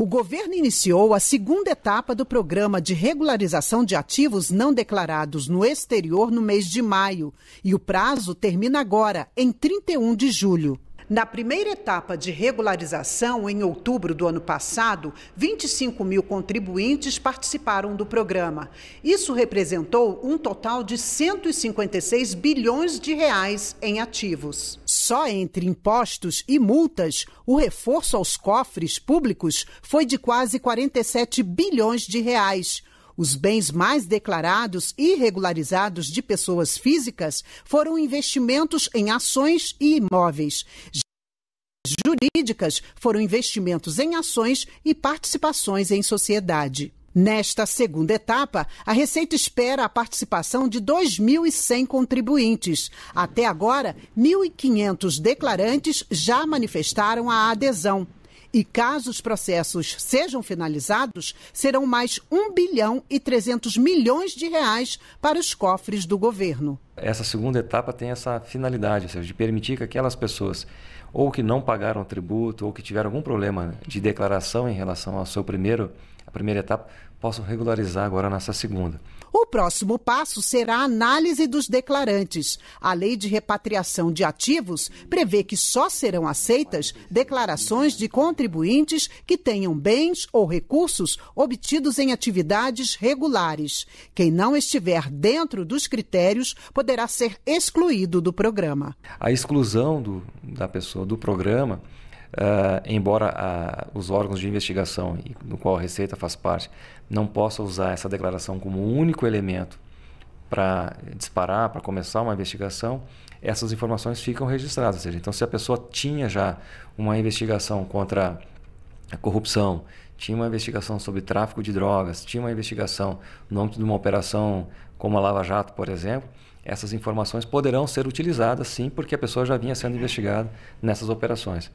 o governo iniciou a segunda etapa do programa de regularização de ativos não declarados no exterior no mês de maio e o prazo termina agora, em 31 de julho. Na primeira etapa de regularização, em outubro do ano passado, 25 mil contribuintes participaram do programa. Isso representou um total de 156 bilhões de reais em ativos. Só entre impostos e multas, o reforço aos cofres públicos foi de quase 47 bilhões de reais os bens mais declarados e regularizados de pessoas físicas foram investimentos em ações e imóveis jurídicas foram investimentos em ações e participações em sociedade. Nesta segunda etapa, a Receita espera a participação de 2.100 contribuintes. Até agora, 1.500 declarantes já manifestaram a adesão. E caso os processos sejam finalizados, serão mais 1 bilhão e 300 milhões de reais para os cofres do governo essa segunda etapa tem essa finalidade, ou seja, de permitir que aquelas pessoas ou que não pagaram o tributo ou que tiveram algum problema de declaração em relação ao seu primeiro, a primeira etapa, possam regularizar agora nessa segunda. O próximo passo será a análise dos declarantes. A Lei de Repatriação de Ativos prevê que só serão aceitas declarações de contribuintes que tenham bens ou recursos obtidos em atividades regulares. Quem não estiver dentro dos critérios poderá poderá ser excluído do programa. A exclusão do, da pessoa do programa Uh, embora ah, os órgãos de investigação, no qual a Receita faz parte, não possa usar essa declaração como único elemento para disparar, para começar uma investigação, essas informações ficam registradas. Ou seja, então, se a pessoa tinha já uma investigação contra a corrupção, tinha uma investigação sobre tráfico de drogas, tinha uma investigação no âmbito de uma operação como a Lava Jato, por exemplo, essas informações poderão ser utilizadas sim, porque a pessoa já vinha sendo investigada nessas operações.